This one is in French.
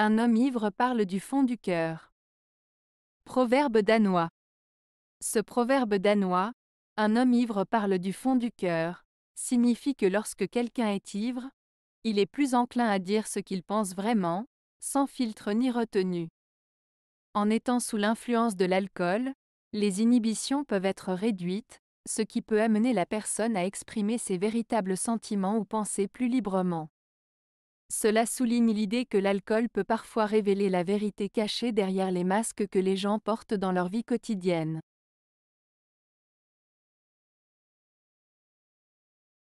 Un homme ivre parle du fond du cœur. Proverbe danois. Ce proverbe danois, un homme ivre parle du fond du cœur, signifie que lorsque quelqu'un est ivre, il est plus enclin à dire ce qu'il pense vraiment, sans filtre ni retenue. En étant sous l'influence de l'alcool, les inhibitions peuvent être réduites, ce qui peut amener la personne à exprimer ses véritables sentiments ou pensées plus librement. Cela souligne l'idée que l'alcool peut parfois révéler la vérité cachée derrière les masques que les gens portent dans leur vie quotidienne.